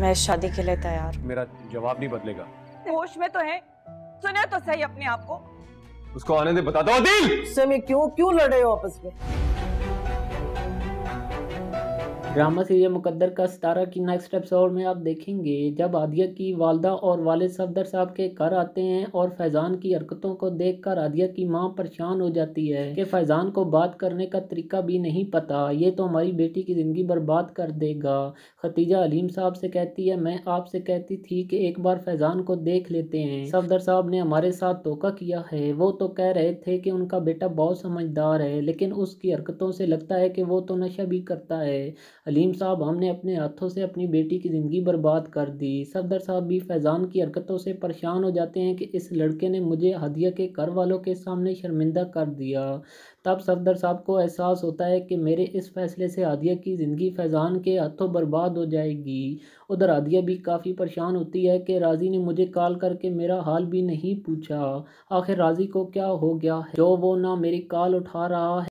मैं शादी के लिए तैयार मेरा जवाब नहीं बदलेगा होश में तो है सुना तो सही अपने आप को उसको आने दे बताता दो दिल से क्यों क्यों लड़े हो आपस में ड्रामा सीरियल मुकद्दर का सितारा की नेक्स्ट एपिसोड में आप देखेंगे जब आदिया की वालदा और वालिद सफदर साहब के घर आते हैं और फैज़ान की हरकतों को देखकर आदिया की माँ परेशान हो जाती है कि फैज़ान को बात करने का तरीका भी नहीं पता ये तो हमारी बेटी की ज़िंदगी बर्बाद कर देगा खतीजा अलीम साहब से कहती है मैं आपसे कहती थी कि एक बार फैज़ान को देख लेते हैं सफदर साहब ने हमारे साथ धोखा किया है वो तो कह रहे थे कि उनका बेटा बहुत समझदार है लेकिन उसकी हरकतों से लगता है कि वो तो नशा भी करता है हलीम साहब हमने अपने हाथों से अपनी बेटी की ज़िंदगी बर्बाद कर दी सफदर साहब भी फैज़ान की हरकतों से परेशान हो जाते हैं कि इस लड़के ने मुझे हदिया के घर वालों के सामने शर्मिंदा कर दिया तब सफदर साहब को एहसास होता है कि मेरे इस फैसले से हादिया की ज़िंदगी फैज़ान के हाथों बर्बाद हो जाएगी उधर हादिया भी काफ़ी परेशान होती है कि राज़ी ने मुझे कॉल करके मेरा हाल भी नहीं पूछा आखिर राज़ी को क्या हो गया है जो वो ना मेरी कॉल उठा रहा है